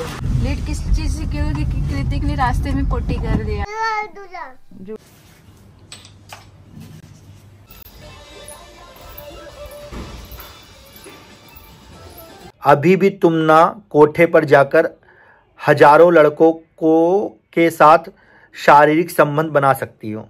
Late किस चीज से कि कृतिक ने रास्ते में पोटी कर दिया अभी भी तुम ना कोठे पर जाकर हजारों लड़कों को के साथ शारीरिक संबंध बना सकती हो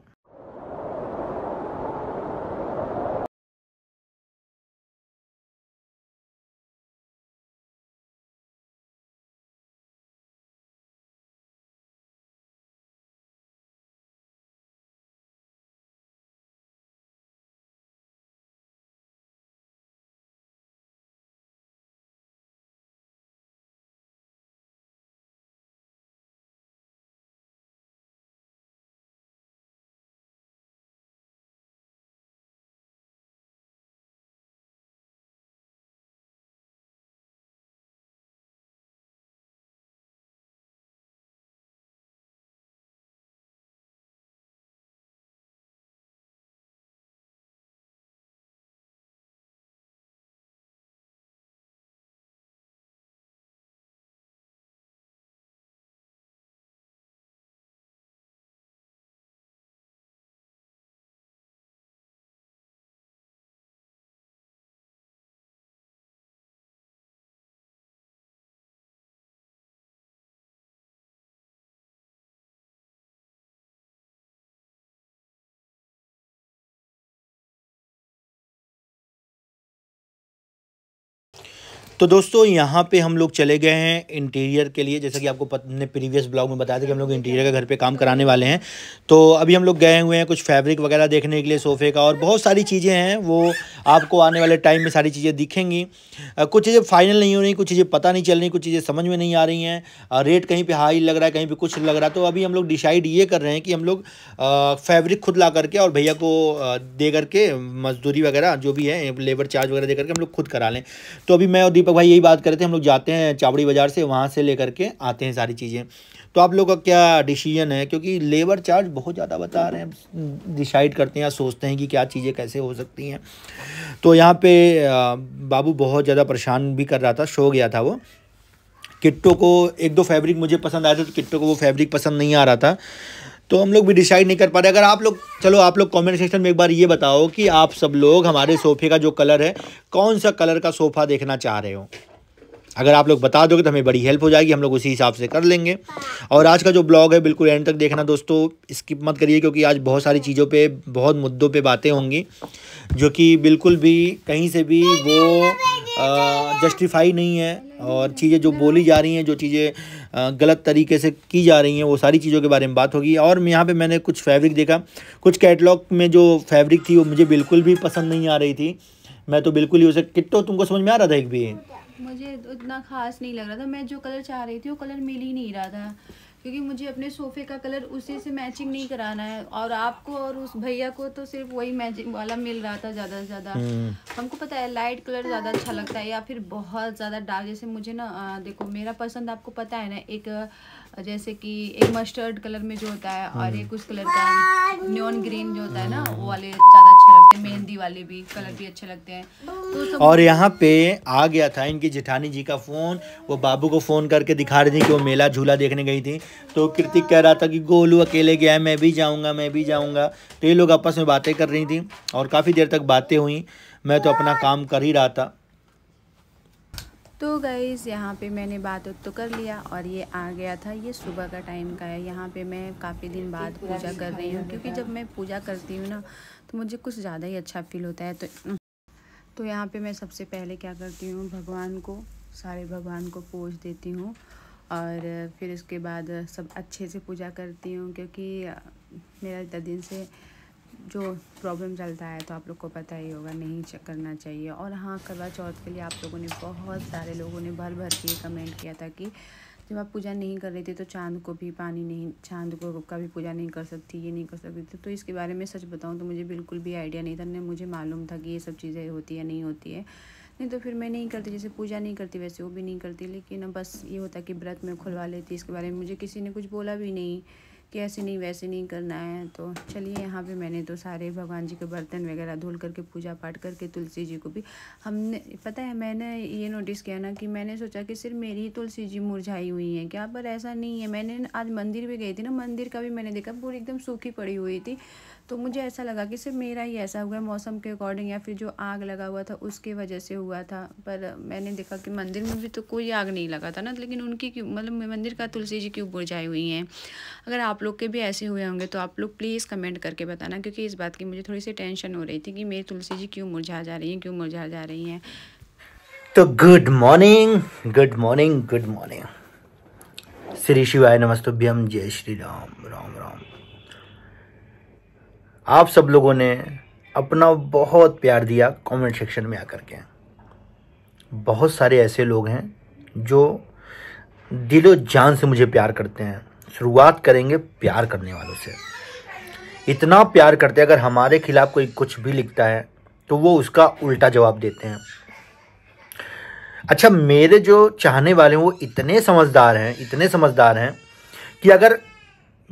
तो दोस्तों यहाँ पे हम लोग चले गए हैं इंटीरियर के लिए जैसे कि आपको ने प्रीवियस ब्लॉग में बताया था कि हम लोग इंटीरियर का घर पे काम कराने वाले हैं तो अभी हम लोग गए हुए हैं कुछ फैब्रिक वगैरह देखने के लिए सोफ़े का और बहुत सारी चीज़ें हैं वो आपको आने वाले टाइम में सारी चीज़ें दिखेंगी कुछ चीज़ें फाइनल नहीं हो रही कुछ चीज़ें पता नहीं चल रही कुछ चीज़ें समझ में नहीं आ रही हैं रेट कहीं पर हाई लग रहा है कहीं पर कुछ लग रहा है तो अभी हम लोग डिसाइड ये कर रहे हैं कि हम लोग फैब्रिक खुद ला करके और भैया को दे करके मजदूरी वगैरह जो भी है लेबर चार्ज वगैरह दे करके हम लोग खुद करा लें तो अभी मैं और दीपक दीपक भाई यही बात कर रहे थे हम लोग जाते हैं चावड़ी बाज़ार से वहाँ से लेकर के आते हैं सारी चीज़ें तो आप लोग का क्या डिसीजन है क्योंकि लेबर चार्ज बहुत ज़्यादा बता रहे हैं डिसाइड करते हैं या सोचते हैं कि क्या चीज़ें कैसे हो सकती हैं तो यहाँ पे बाबू बहुत ज़्यादा परेशान भी कर रहा था सो गया था वो किट्टो को एक दो फैब्रिक मुझे पसंद आया था तो किट्टो को वो फैब्रिक पसंद नहीं आ रहा था तो हम लोग भी डिसाइड नहीं कर पा रहे अगर आप लोग चलो आप लोग कमेंट सेक्शन में एक बार ये बताओ कि आप सब लोग हमारे सोफ़े का जो कलर है कौन सा कलर का सोफ़ा देखना चाह रहे हो अगर आप लोग बता दोगे तो हमें बड़ी हेल्प हो जाएगी हम लोग उसी हिसाब से कर लेंगे और आज का जो ब्लॉग है बिल्कुल एंड तक देखना दोस्तों स्किप मत करिए क्योंकि आज बहुत सारी चीज़ों पे बहुत मुद्दों पे बातें होंगी जो कि बिल्कुल भी कहीं से भी वो जस्टिफाई नहीं है और चीज़ें जो बोली जा रही हैं जो चीज़ें गलत तरीके से की जा रही हैं वो सारी चीज़ों के बारे में बात होगी और यहाँ पर मैंने कुछ फैब्रिक देखा कुछ कैटलॉग में जो फैब्रिक थी वो मुझे बिल्कुल भी पसंद नहीं आ रही थी मैं तो बिल्कुल ही उसे किट्टो तुमको समझ में आ रहा था एक भी मुझे उतना खास नहीं लग रहा था मैं जो कलर चाह रही थी वो कलर मिल ही नहीं रहा था क्योंकि मुझे अपने सोफ़े का कलर उसी से मैचिंग नहीं कराना है और आपको और उस भैया को तो सिर्फ वही मैचिंग वाला मिल रहा था ज़्यादा से ज़्यादा हम्म। हमको पता है लाइट कलर ज़्यादा अच्छा लगता है या फिर बहुत ज़्यादा डार्क जैसे मुझे ना देखो मेरा पसंद आपको पता है ना एक जैसे कि एक मस्टर्ड कलर में जो होता है और एक उस कलर का न्योन ग्रीन जो होता है ना वो वाले ज़्यादा अच्छे लगते हैं मेहंदी वाले भी कलर भी अच्छे लगते हैं तो और यहाँ पे आ गया था इनकी जेठानी जी का फ़ोन वो बाबू को फ़ोन करके दिखा रही थी कि वो मेला झूला देखने गई थी तो कृतिक कह रहा था कि गोलू अकेले गया है मैं भी जाऊँगा मैं भी जाऊँगा तो ये लोग आपस में बातें कर रही थी और काफ़ी देर तक बातें हुई मैं तो अपना काम कर ही रहा था तो गईज़ यहाँ पे मैंने बात तो कर लिया और ये आ गया था ये सुबह का टाइम का है यहाँ पे मैं काफ़ी दिन बाद पूजा कर रही हूँ क्योंकि जब मैं पूजा करती हूँ ना तो मुझे कुछ ज़्यादा ही अच्छा फील होता है तो हम्म, तो यहाँ पे मैं सबसे पहले क्या करती हूँ भगवान को सारे भगवान को पूज देती हूँ और फिर उसके बाद सब अच्छे से पूजा करती हूँ क्योंकि मेरा इतना दिन से जो प्रॉब्लम चलता है तो आप लोग को पता ही होगा नहीं चेक करना चाहिए और हाँ करवा चौथ के लिए आप लोगों ने बहुत सारे लोगों ने भर भर के कमेंट किया था कि जब आप पूजा नहीं कर रहे थे तो चांद को भी पानी नहीं चांद को का भी पूजा नहीं कर सकती ये नहीं कर सकती थी तो इसके बारे में सच बताऊँ तो मुझे बिल्कुल भी आइडिया नहीं था मुझे मालूम था कि ये सब चीज़ें होती है नहीं होती है नहीं तो फिर मैं नहीं करती जैसे पूजा नहीं करती वैसे वो भी नहीं करती लेकिन बस ये होता कि व्रत में खुलवा लेती इसके बारे में मुझे किसी ने कुछ बोला भी नहीं कि ऐसे नहीं वैसे नहीं करना है तो चलिए यहाँ पे मैंने तो सारे भगवान जी के बर्तन वगैरह धुल करके पूजा पाठ करके तुलसी जी को भी हमने पता है मैंने ये नोटिस किया ना कि मैंने सोचा कि सिर्फ मेरी ही तुलसी जी मुरझाई हुई हैं क्या पर ऐसा नहीं है मैंने आज मंदिर भी गई थी ना मंदिर का भी मैंने देखा पूरी एकदम सूखी पड़ी हुई थी तो मुझे ऐसा लगा कि सिर्फ मेरा ही ऐसा हुआ है मौसम के अकॉर्डिंग या फिर जो आग लगा हुआ था उसके वजह से हुआ था पर मैंने देखा कि मंदिर में भी तो कोई आग नहीं लगा था ना लेकिन उनकी क्यों मतलब मंदिर का तुलसी जी क्यों बुरझाई हुई हैं अगर आप लोग के भी ऐसे हुए होंगे तो आप लोग प्लीज़ कमेंट करके बताना क्योंकि इस बात की मुझे थोड़ी सी टेंशन हो रही थी कि मेरी तुलसी जी क्यों मुरझा जा रही हैं क्यों मुरझा जा रही हैं तो good morning good morning good morning श्री शिवाय नमस्तुभ्यम जय श्री राम राम राम आप सब लोगों ने अपना बहुत प्यार दिया कमेंट सेक्शन में आकर के बहुत सारे ऐसे लोग हैं जो दिलो जान से मुझे प्यार करते हैं शुरुआत करेंगे प्यार करने वालों से इतना प्यार करते हैं अगर हमारे खिलाफ कोई कुछ भी लिखता है तो वो उसका उल्टा जवाब देते हैं अच्छा मेरे जो चाहने वाले हैं वो इतने समझदार हैं इतने समझदार हैं कि अगर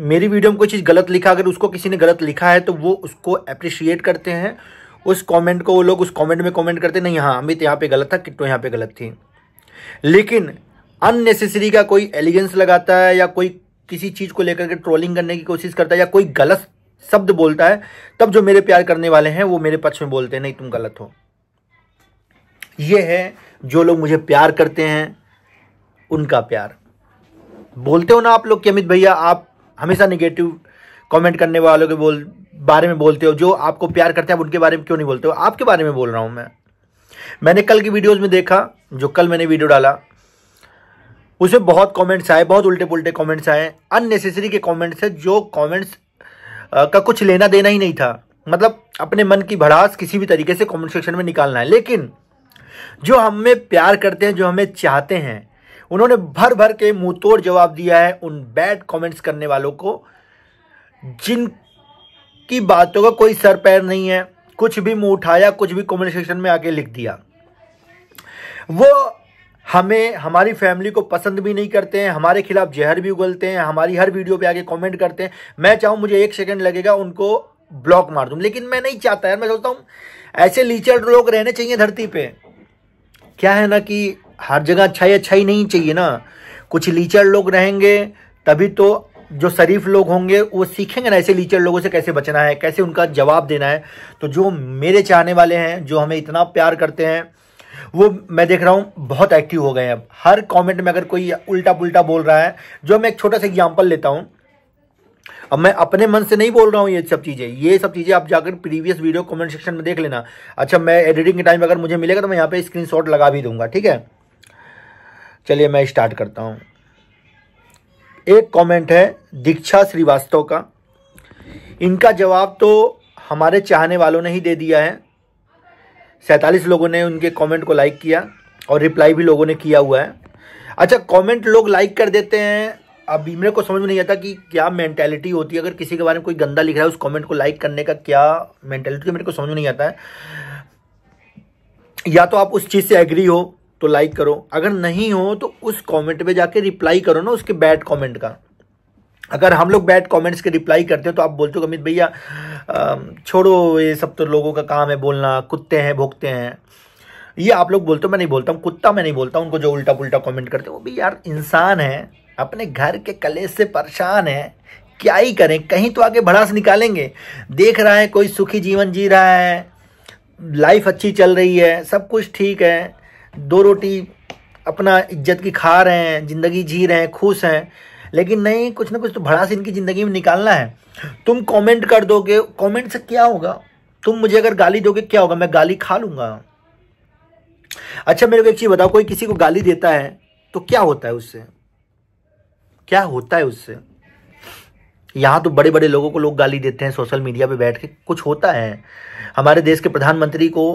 मेरी वीडियो में कोई चीज़ गलत लिखा अगर उसको किसी ने गलत लिखा है तो वो उसको अप्रिशिएट करते हैं उस कमेंट को वो लोग उस कमेंट में कमेंट करते नहीं हाँ अमित यहाँ पे गलत था किट्टो यहाँ पे गलत थी लेकिन अननेसेसरी का कोई एलिगेंस लगाता है या कोई किसी चीज़ को लेकर के ट्रोलिंग करने की कोशिश करता है या कोई गलत शब्द बोलता है तब जो मेरे प्यार करने वाले हैं वो मेरे पक्ष में बोलते हैं नहीं तुम गलत हो ये है जो लोग मुझे प्यार करते हैं उनका प्यार बोलते हो ना आप लोग कि अमित भैया आप हमेशा निगेटिव कमेंट करने वालों के बोल बारे में बोलते हो जो आपको प्यार करते हैं उनके बारे में क्यों नहीं बोलते हो आपके बारे में बोल रहा हूँ मैं मैंने कल की वीडियोज़ में देखा जो कल मैंने वीडियो डाला उसमें बहुत कमेंट्स आए बहुत उल्टे पुलटे कमेंट्स आए अननेसेसरी के कमेंट्स है जो कमेंट्स का कुछ लेना देना ही नहीं था मतलब अपने मन की भड़ास किसी भी तरीके से कॉमेंट सेक्शन में निकालना है लेकिन जो हमें प्यार करते हैं जो हमें चाहते हैं उन्होंने भर भर के मुंह तोड़ जवाब दिया है उन बैड कमेंट्स करने वालों को जिनकी बातों का कोई सर पैर नहीं है कुछ भी मुंह उठाया कुछ भी कम्युनिकेशन सेक्शन में आके लिख दिया वो हमें हमारी फैमिली को पसंद भी नहीं करते हैं हमारे खिलाफ जहर भी उगलते हैं हमारी हर वीडियो पे आके कमेंट करते हैं मैं चाहूँ मुझे एक सेकंड लगेगा उनको ब्लॉक मार दूँ लेकिन मैं नहीं चाहता यार मैं सोचता हूँ ऐसे लीचर लोग रहने चाहिए धरती पे क्या है ना कि हर जगह अच्छाई अच्छाई नहीं चाहिए ना कुछ लीचर लोग रहेंगे तभी तो जो शरीफ लोग होंगे वो सीखेंगे ना ऐसे लीचर लोगों से कैसे बचना है कैसे उनका जवाब देना है तो जो मेरे चाहने वाले हैं जो हमें इतना प्यार करते हैं वो मैं देख रहा हूँ बहुत एक्टिव हो गए हैं अब हर कमेंट में अगर कोई उल्टा पुल्टा बोल रहा है जो मैं एक छोटा सा एग्जाम्पल लेता हूँ अब मैं अपने मन से नहीं बोल रहा हूँ ये सब चीज़ें ये सब चीज़ें आप जाकर प्रीवियस वीडियो कमेंट सेक्शन में देख लेना अच्छा मैं एडिटिंग के टाइम अगर मुझे मिलेगा तो मैं यहाँ पे स्क्रीनशॉट लगा भी दूंगा ठीक है चलिए मैं स्टार्ट करता हूँ एक कमेंट है दीक्षा श्रीवास्तव का इनका जवाब तो हमारे चाहने वालों ने ही दे दिया है सैंतालीस लोगों ने उनके कमेंट को लाइक किया और रिप्लाई भी लोगों ने किया हुआ है अच्छा कमेंट लोग लाइक कर देते हैं अब मेरे को समझ में नहीं आता कि क्या मेंटेलिटी होती है अगर किसी के बारे में कोई गंदा लिख रहा है उस कमेंट को लाइक करने का क्या मेंटेलिटी मेरे को समझ में नहीं आता है या तो आप उस चीज़ से एग्री हो तो लाइक करो अगर नहीं हो तो उस कमेंट पे जाके रिप्लाई करो ना उसके बैड कमेंट का अगर हम लोग बैड कमेंट्स के रिप्लाई करते हैं तो आप बोलते हो अमित भैया छोड़ो ये सब तो लोगों का काम है बोलना कुत्ते हैं भोगते हैं ये आप लोग बोलते हो मैं नहीं बोलता हूँ कुत्ता मैं नहीं बोलता उनको जो उल्टा पुल्टा कॉमेंट करते वो भी यार इंसान है अपने घर के कले से परेशान है क्या ही करें कहीं तो आगे भड़ास निकालेंगे देख रहा है कोई सुखी जीवन जी रहा है लाइफ अच्छी चल रही है सब कुछ ठीक है दो रोटी अपना इज्जत की खा रहे हैं ज़िंदगी जी रहे हैं खुश हैं लेकिन नहीं कुछ ना कुछ तो भड़ास इनकी ज़िंदगी में निकालना है तुम कमेंट कर दोगे कमेंट से क्या होगा तुम मुझे अगर गाली दोगे क्या होगा मैं गाली खा लूँगा अच्छा मेरे को एक चीज़ बताओ कोई किसी को गाली देता है तो क्या होता है उससे क्या होता है उससे यहाँ तो बड़े बड़े लोगों को लोग गाली देते हैं सोशल मीडिया पे बैठ के कुछ होता है हमारे देश के प्रधानमंत्री को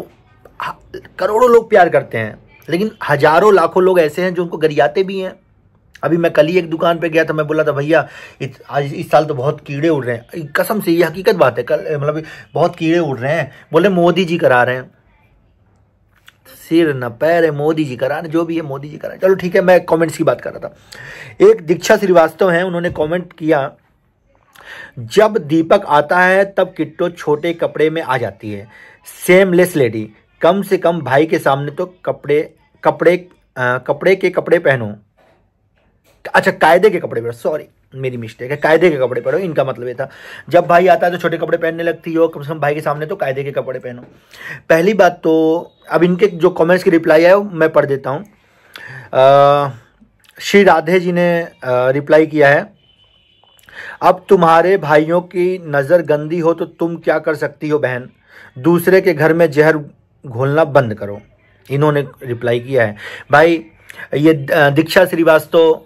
करोड़ों लोग प्यार करते हैं लेकिन हजारों लाखों लोग ऐसे हैं जो उनको गरियाते भी हैं अभी मैं कल ही एक दुकान पे गया था मैं बोला था भैया आज इस साल तो बहुत कीड़े उड़ रहे हैं कसम से ये हकीकत बात है कल मतलब बहुत कीड़े उड़ रहे हैं बोले मोदी जी करा रहे हैं सिर न पैर है मोदी जी करा रहे जो भी है मोदी जी करा चलो ठीक है मैं कॉमेंट्स की बात कर रहा था एक दीक्षा श्रीवास्तव है उन्होंने कॉमेंट किया जब दीपक आता है तब किट्टो छोटे कपड़े में आ जाती है सेमलेस लेडी कम से कम भाई के सामने तो कपड़े कपड़े आ, कपड़े के कपड़े पहनो अच्छा कायदे के कपड़े पहनो सॉरी मेरी मिस्टेक है कायदे के कपड़े पहनो इनका मतलब ये था जब भाई आता है तो छोटे कपड़े पहनने लगती हो कम से कम भाई के सामने तो कायदे के कपड़े पहनो पहली बात तो अब इनके जो कमेंट्स की रिप्लाई है मैं पढ़ देता हूँ श्री राधे जी ने रिप्लाई किया है अब तुम्हारे भाइयों की नज़र गंदी हो तो तुम क्या कर सकती हो बहन दूसरे के घर में जहर घोलना बंद करो इन्होंने रिप्लाई किया है भाई ये दीक्षा श्रीवास्तव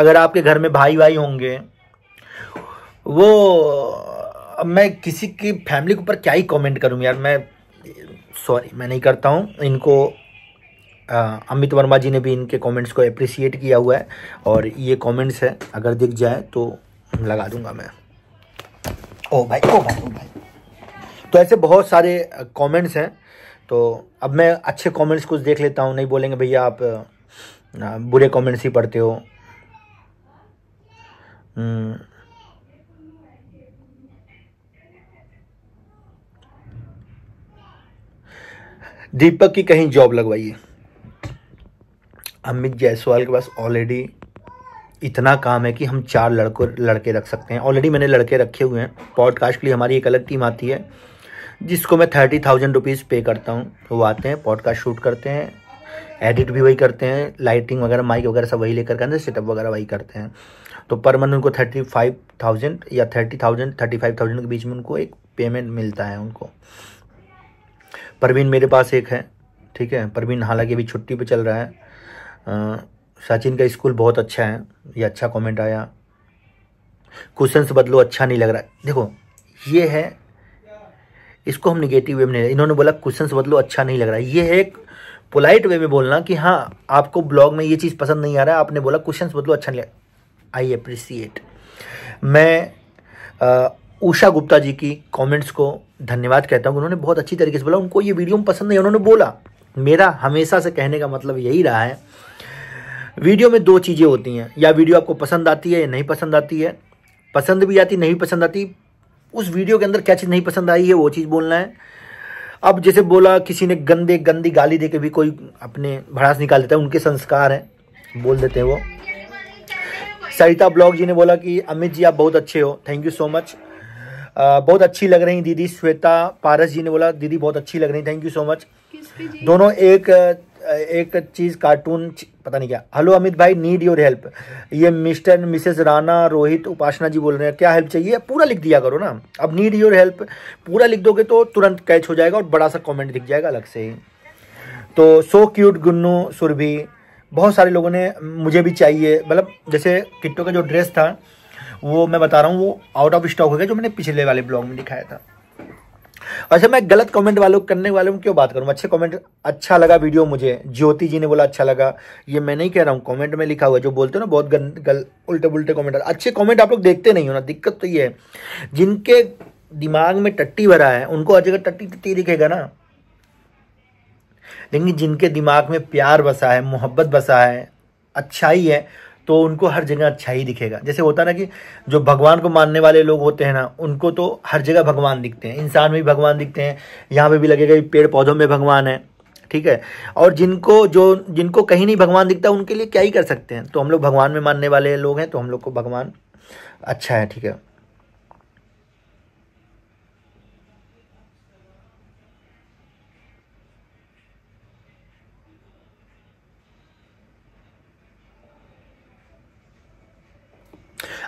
अगर आपके घर में भाई भाई होंगे वो मैं किसी की फैमिली के ऊपर क्या ही कमेंट करूँ यार मैं सॉरी मैं नहीं करता हूँ इनको अमित वर्मा जी ने भी इनके कमेंट्स को अप्रिसिएट किया हुआ है और ये कमेंट्स है अगर दिख जाए तो लगा दूंगा मैं ओ भाई ओ भाई ओ भाई तो ऐसे बहुत सारे कमेंट्स हैं तो अब मैं अच्छे कमेंट्स कुछ देख लेता हूँ नहीं बोलेंगे भैया आप बुरे कमेंट्स ही पढ़ते हो हम्म। दीपक की कहीं जॉब लगवाइए अमित जायसवाल के पास ऑलरेडी इतना काम है कि हम चार लड़कों लड़के रख सकते हैं ऑलरेडी मैंने लड़के रखे हुए हैं पॉडकास्ट के लिए हमारी एक अलग टीम आती है जिसको मैं थर्टी थाउजेंड रुपीज़ पे करता हूँ वो आते हैं पॉडकास्ट शूट करते हैं एडिट भी वही करते हैं लाइटिंग वगैरह माइक वगैरह सब वही लेकर करते हैं सेटअप वगैरह वही करते हैं तो पर मंथ उनको थर्टी फाइव थाउजेंड या thirty thousand thirty five thousand के बीच में उनको एक पेमेंट मिलता है उनको परवीन मेरे पास एक है ठीक है परवीन हालांकि अभी छुट्टी पे चल रहा है सचिन का स्कूल बहुत अच्छा है ये अच्छा कमेंट आया क्वेश्चन बदलो अच्छा नहीं लग रहा है देखो ये है इसको हम निगेटिव वे में नहीं इन्होंने बोला क्वेश्चन बदलो अच्छा नहीं लग रहा ये है एक पोलाइट वे में बोलना कि हाँ आपको ब्लॉग में ये चीज़ पसंद नहीं आ रहा आपने बोला क्वेश्चन बदलो अच्छा नहीं लग आई अप्रिसिएट मैं उषा गुप्ता जी की कमेंट्स को धन्यवाद कहता हूँ उन्होंने बहुत अच्छी तरीके से बोला उनको ये वीडियो में पसंद नहीं उन्होंने बोला मेरा हमेशा से कहने का मतलब यही रहा है वीडियो में दो चीज़ें होती हैं या वीडियो आपको पसंद आती है या नहीं पसंद आती है पसंद भी आती नहीं पसंद आती उस वीडियो के अंदर क्या चीज़ नहीं पसंद आई है वो चीज़ बोलना है अब जैसे बोला किसी ने गंदे गंदी गाली दे के भी कोई अपने भड़ास निकाल देता है उनके संस्कार हैं बोल देते हैं वो सरिता ब्लॉग जी ने बोला कि अमित जी आप बहुत अच्छे हो थैंक यू सो मच बहुत अच्छी लग रही दीदी श्वेता पारस जी ने बोला दीदी बहुत अच्छी लग रही थैंक यू सो मच दोनों एक एक चीज़ कार्टून पता नहीं क्या हेलो अमित भाई नीड योर हेल्प ये Mr and Mrs Rana Rohit Upasana ji बोल रहे हैं क्या हेल्प चाहिए पूरा लिख दिया करो ना अब नीड योर हेल्प पूरा लिख दोगे तो तुरंत कैच हो जाएगा और बड़ा सा कमेंट दिख जाएगा अलग से ही तो सो क्यूट गुन्नू सुरभि बहुत सारे लोगों ने मुझे भी चाहिए मतलब जैसे किट्टो का जो ड्रेस था वो मैं बता रहा हूँ वो आउट ऑफ स्टॉक हो गया जो मैंने पिछले वाले ब्लॉग में दिखाया था अच्छा मैं गलत कमेंट वालों करने वाले हूँ क्यों बात करूँ अच्छे कमेंट अच्छा लगा वीडियो मुझे ज्योति जी ने बोला अच्छा लगा ये मैं नहीं कह रहा हूँ कमेंट में लिखा हुआ जो बोलते हो ना बहुत गंद गल उल्टे उल्टे कॉमेंट अच्छे कॉमेंट आप लोग देखते नहीं हो ना दिक्कत तो ये है जिनके दिमाग में टट्टी भरा है उनको हर टट्टी टट्टी दिखेगा ना लेकिन जिनके दिमाग में प्यार बसा है मोहब्बत बसा है अच्छाई है तो उनको हर जगह अच्छा ही दिखेगा जैसे होता ना कि जो भगवान को मानने वाले लोग होते हैं ना उनको तो हर जगह भगवान दिखते हैं इंसान में भी भगवान दिखते हैं यहाँ पे भी लगेगा पेड़ पौधों में भगवान है ठीक है और जिनको जो जिनको कहीं नहीं भगवान दिखता उनके लिए क्या ही कर सकते हैं तो हम लोग भगवान में मानने वाले लोग हैं तो हम लोग को भगवान अच्छा है ठीक है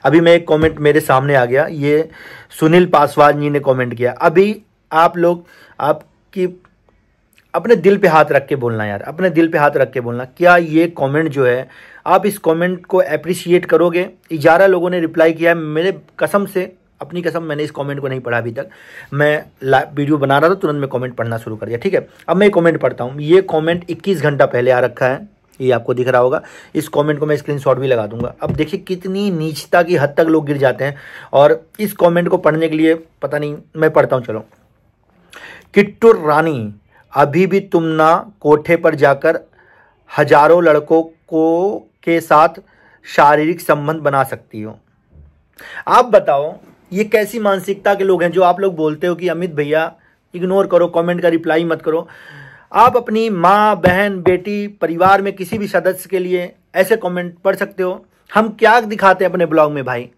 अभी मैं एक कमेंट मेरे सामने आ गया ये सुनील पासवान जी ने कमेंट किया अभी आप लोग आपकी अपने दिल पे हाथ रख के बोलना यार अपने दिल पे हाथ रख के बोलना क्या ये कमेंट जो है आप इस कमेंट को अप्रिशिएट करोगे ग्यारह लोगों ने रिप्लाई किया है मेरे कसम से अपनी कसम मैंने इस कमेंट को नहीं पढ़ा अभी तक मैं वीडियो बना रहा था तुरंत मैं कमेंट पढ़ना शुरू कर दिया ठीक है अब मैं कमेंट पढ़ता हूँ ये कमेंट 21 घंटा पहले आ रखा है ये आपको दिख रहा होगा इस कमेंट को मैं स्क्रीनशॉट भी लगा दूंगा अब देखिए कितनी नीचता की हद तक लोग गिर जाते हैं और इस कमेंट को पढ़ने के लिए पता नहीं मैं पढ़ता हूं चलो किट्टू रानी अभी भी तुम ना कोठे पर जाकर हजारों लड़कों को के साथ शारीरिक संबंध बना सकती हो आप बताओ ये कैसी मानसिकता के लोग हैं जो आप लोग बोलते हो कि अमित भैया इग्नोर करो कॉमेंट का रिप्लाई मत करो आप अपनी माँ बहन बेटी परिवार में किसी भी सदस्य के लिए ऐसे कमेंट पढ़ सकते हो हम क्या दिखाते हैं अपने ब्लॉग में भाई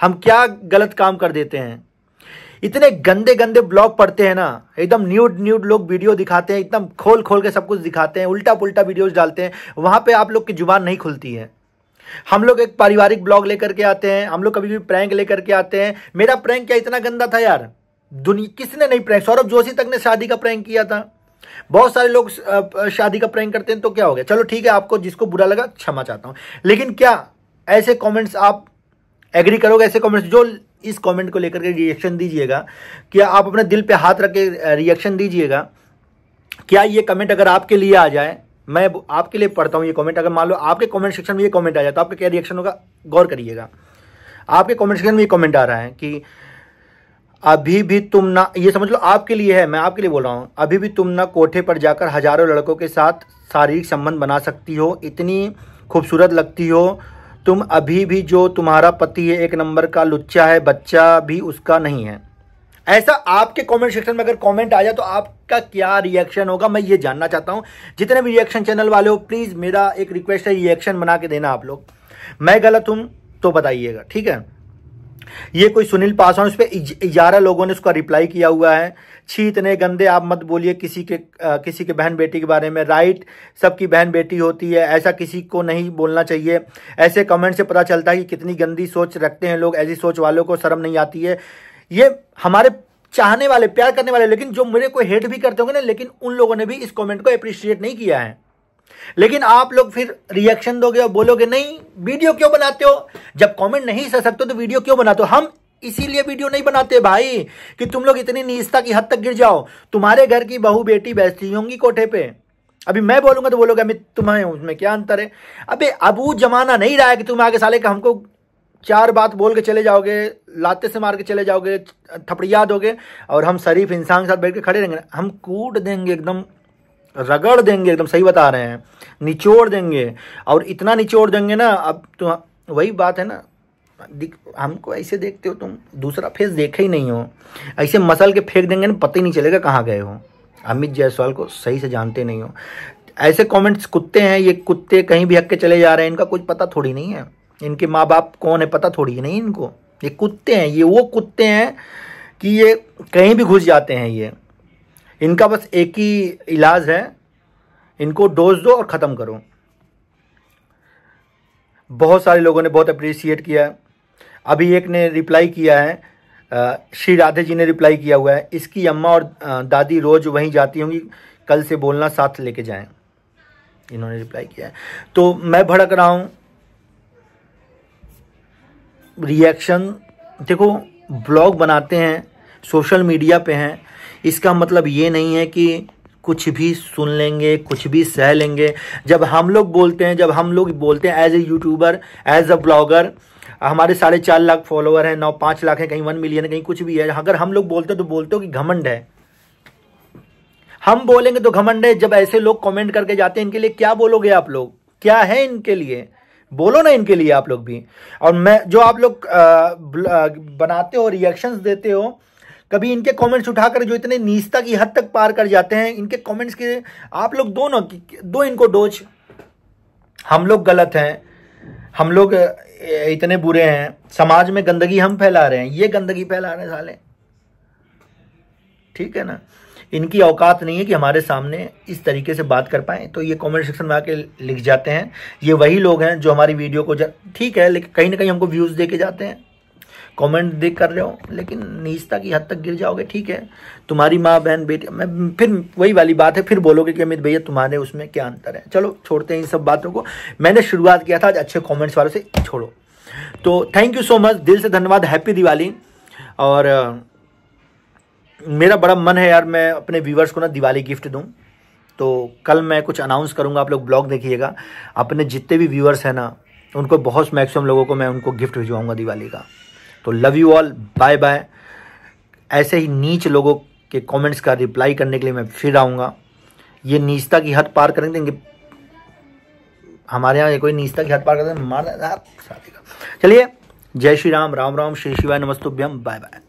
हम क्या गलत काम कर देते हैं इतने गंदे गंदे ब्लॉग पढ़ते हैं ना एकदम न्यूड न्यूड लोग वीडियो दिखाते हैं एकदम खोल खोल के सब कुछ दिखाते हैं उल्टा पुल्टा वीडियोस डालते हैं वहाँ पे आप लोग की जुबान नहीं खुलती है हम लोग एक पारिवारिक ब्लॉग लेकर के आते हैं हम लोग कभी भी प्रैंक लेकर के आते हैं मेरा प्रैंक क्या इतना गंदा था यार दुनिया किसने नहीं प्रैंक सौरभ जोशी तक ने शादी का प्रैंक किया था बहुत सारे लोग शादी का प्रैंक करते हैं तो क्या हो गया चलो ठीक है आपको जिसको बुरा लगा क्षमा चाहता हूं लेकिन क्या ऐसे कॉमेंट्स आप एग्री करोगे ऐसे कॉमेंट्स जो इस कमेंट को लेकर के रिएक्शन दीजिएगा क्या आप अपने दिल पे हाथ रख के रिएक्शन दीजिएगा क्या ये कमेंट अगर आपके लिए आ जाए मैं आपके लिए पढ़ता हूं ये कमेंट अगर मान लो आपके कमेंट सेक्शन में ये कमेंट आ जाए तो आपका क्या रिएक्शन होगा गौर करिएगा आपके कमेंट सेक्शन में ये कमेंट आ रहा है कि अभी भी तुम ना ये समझ लो आपके लिए है मैं आपके लिए बोल रहा हूँ अभी भी तुम ना कोठे पर जाकर हजारों लड़कों के साथ शारीरिक संबंध बना सकती हो इतनी खूबसूरत लगती हो तुम अभी भी जो तुम्हारा पति है एक नंबर का लुच्चा है बच्चा भी उसका नहीं है ऐसा आपके कमेंट सेक्शन में अगर कमेंट आ जाए तो आपका क्या रिएक्शन होगा मैं ये जानना चाहता हूँ जितने भी रिएक्शन चैनल वाले हो प्लीज़ मेरा एक रिक्वेस्ट है रिएक्शन बना के देना आप लोग मैं गलत हूँ तो बताइएगा ठीक है ये कोई सुनील पासवान उस पर ग्यारह लोगों ने उसका रिप्लाई किया हुआ है छी इतने गंदे आप मत बोलिए किसी के आ, किसी के बहन बेटी के बारे में राइट सबकी बहन बेटी होती है ऐसा किसी को नहीं बोलना चाहिए ऐसे कमेंट से पता चलता है कि कितनी गंदी सोच रखते हैं लोग ऐसी सोच वालों को शर्म नहीं आती है ये हमारे चाहने वाले प्यार करने वाले लेकिन जो मेरे को हेट भी करते होंगे ना लेकिन उन लोगों ने भी इस कमेंट को अप्रिशिएट नहीं किया है लेकिन आप लोग फिर रिएक्शन दोगे और बोलोगे नहीं वीडियो क्यों बनाते हो जब कमेंट नहीं सह सकते तो वीडियो क्यों बनाते हो हम इसीलिए वीडियो नहीं बनाते भाई कि तुम लोग इतनी निजता की हद तक गिर जाओ तुम्हारे घर की बहू बेटी बैठती होंगी कोठे पे अभी मैं बोलूंगा तो बोलोगे अमित तुम्हें उसमें क्या अंतर है अबे अब वो जमाना नहीं रहा है कि तुम आगे साले के हमको चार बात बोल के चले जाओगे लाते से मार के चले जाओगे थपड़िया दोगे और हम शरीफ इंसान के साथ बैठ के खड़े रहेंगे हम कूट देंगे एकदम रगड़ देंगे एकदम सही बता रहे हैं निचोड़ देंगे और इतना निचोड़ देंगे ना अब तो हाँ, वही बात है ना हमको ऐसे देखते हो तुम दूसरा फेस देखे ही नहीं हो ऐसे मसल के फेंक देंगे ना पता ही नहीं चलेगा कहाँ गए हो अमित जायसवाल को सही से जानते नहीं हो ऐसे कमेंट्स कुत्ते हैं ये कुत्ते कहीं भी हक के चले जा रहे हैं इनका कुछ पता थोड़ी नहीं है इनके माँ बाप कौन है पता थोड़ी नहीं इनको ये कुत्ते हैं ये वो कुत्ते हैं कि ये कहीं भी घुस जाते हैं ये इनका बस एक ही इलाज है इनको डोज दो और ख़त्म करो बहुत सारे लोगों ने बहुत अप्रिसिएट किया है अभी एक ने रिप्लाई किया है श्री राधे जी ने रिप्लाई किया हुआ है इसकी अम्मा और दादी रोज़ वहीं जाती होंगी कल से बोलना साथ लेके जाएं इन्होंने रिप्लाई किया है तो मैं भड़क रहा हूँ रिएक्शन देखो ब्लॉग बनाते हैं सोशल मीडिया पे हैं इसका मतलब ये नहीं है कि कुछ भी सुन लेंगे कुछ भी सह लेंगे जब हम लोग बोलते हैं जब हम लोग बोलते हैं as a YouTuber as a blogger हमारे साढ़े चार लाख फॉलोअर हैं नौ पाँच लाख हैं कहीं वन मिलियन कहीं कुछ भी है अगर हम लोग बोलते हैं तो बोलते हो कि घमंड है हम बोलेंगे तो घमंड है जब ऐसे लोग कमेंट करके जाते हैं इनके लिए क्या बोलोगे आप लोग क्या है इनके लिए बोलो ना इनके लिए आप लोग भी और मैं जो आप लोग बनाते हो रिएक्शंस देते हो कभी इनके कमेंट्स उठाकर जो इतने नीचता की हद तक पार कर जाते हैं इनके कमेंट्स के आप लोग दोनों दो इनको डोज हम लोग गलत हैं हम लोग इतने बुरे हैं समाज में गंदगी हम फैला रहे हैं ये गंदगी फैला रहे साले ठीक है ना इनकी औकात नहीं है कि हमारे सामने इस तरीके से बात कर पाए तो ये कमेंट सेक्शन में आके लिख जाते हैं ये वही लोग हैं जो हमारी वीडियो को ठीक है लेकिन कहीं ना कहीं हमको व्यूज़ दे के जाते हैं कमेंट देख कर रहे हो लेकिन निजता की हद तक गिर जाओगे ठीक है तुम्हारी माँ बहन बेटी मैं फिर वही वाली बात है फिर बोलोगे कि अमित भैया तुम्हारे उसमें क्या अंतर है चलो छोड़ते हैं इन सब बातों को मैंने शुरुआत किया था आज अच्छे कॉमेंट्स वालों से छोड़ो तो थैंक यू सो मच दिल से धन्यवाद हैप्पी दिवाली और मेरा बड़ा मन है यार मैं अपने व्यूवर्स को ना दिवाली गिफ्ट दूँ तो कल मैं कुछ अनाउंस करूँगा आप लोग ब्लॉग देखिएगा अपने जितने भी व्यूअर्स हैं ना उनको बहुत मैक्सिमम लोगों को मैं उनको गिफ्ट भिजवाऊंगा दिवाली का तो love you all bye bye ऐसे ही नीच लोगों के कमेंट्स का रिप्लाई करने के लिए मैं फिर आऊँगा ये नीचता की हद पार करेंगे देंगे हमारे यहाँ कोई नीचता की हद पार करते मार चलिए जय श्री राम राम राम श्री शिवाय नमस्तुभ्यम बाय बाय